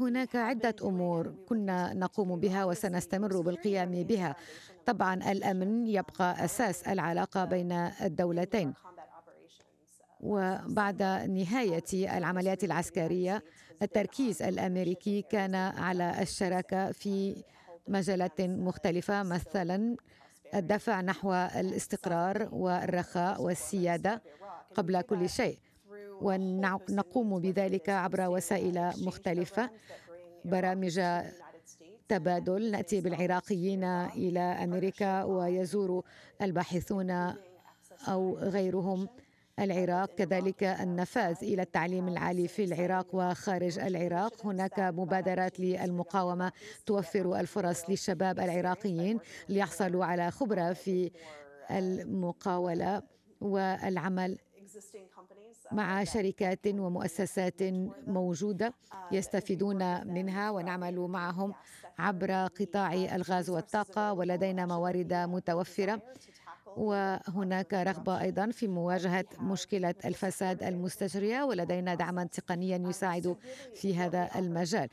هناك عدة أمور كنا نقوم بها وسنستمر بالقيام بها. طبعا الأمن يبقى أساس العلاقة بين الدولتين. Uh, وبعد نهاية العمليات العسكرية التركيز الأمريكي كان على الشراكة في مجالات مختلفة مثلا الدفع نحو الاستقرار والرخاء والسيادة قبل كل شيء ونقوم بذلك عبر وسائل مختلفة برامج تبادل نأتي بالعراقيين إلى أمريكا ويزور الباحثون أو غيرهم العراق كذلك النفاذ الى التعليم العالي في العراق وخارج العراق هناك مبادرات للمقاومه توفر الفرص للشباب العراقيين ليحصلوا على خبره في المقاوله والعمل Uh, مع شركات ومؤسسات موجوده uh, يستفيدون منها ونعمل معهم عبر قطاع الغاز والطاقه ولدينا موارد متوفره وهناك رغبة أيضا في مواجهة مشكلة الفساد المستجرية ولدينا دعما تقنيا يساعد في هذا المجال